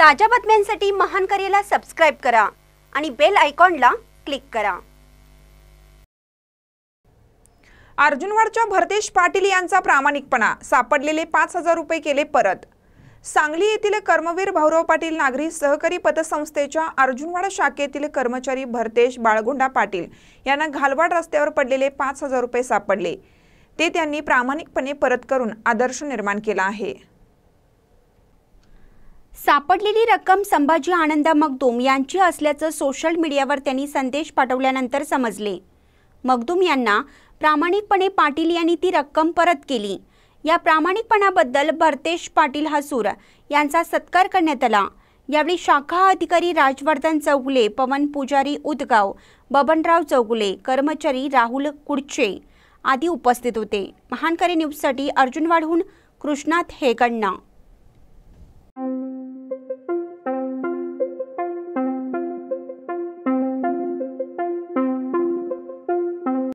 ताज्या बातम्यांसाठी महान करेला सबस्क्राईब करा आणि बेल आयकॉनला क्लिक करा अर्जुनवाडच्या भरतेश पाटील यांचा प्रामाणिकपणा सापडलेले पाच हजार रुपये केले परत सांगली येथील कर्मवीर भाऊराव पाटील नागरी सहकारी पतसंस्थेच्या अर्जुनवाडा शाखेतील कर्मचारी भरतेश बाळगुंडा पाटील यांना घालवाड रस्त्यावर पडलेले पाच हजार रुपये सापडले ते त्यांनी प्रामाणिकपणे परत करून आदर्श निर्माण केला आहे सापडलेली रक्कम संभाजी आनंदा मगदूम यांची असल्याचं सोशल मीडियावर त्यांनी संदेश पाठवल्यानंतर समजले मगदूम यांना प्रामाणिकपणे पाटील यांनी ती रक्कम परत केली या प्रामाणिकपणाबद्दल भरतेश पाटील हसूर यांचा सत्कार करण्यात आला यावेळी शाखा अधिकारी राजवर्धन चौगुले पवन पुजारी उदगाव बबनराव चौगुले कर्मचारी राहुल कुडचे आदी उपस्थित होते महानकरी न्यूजसाठी अर्जुनवाडहून कृष्णात हेगण्णा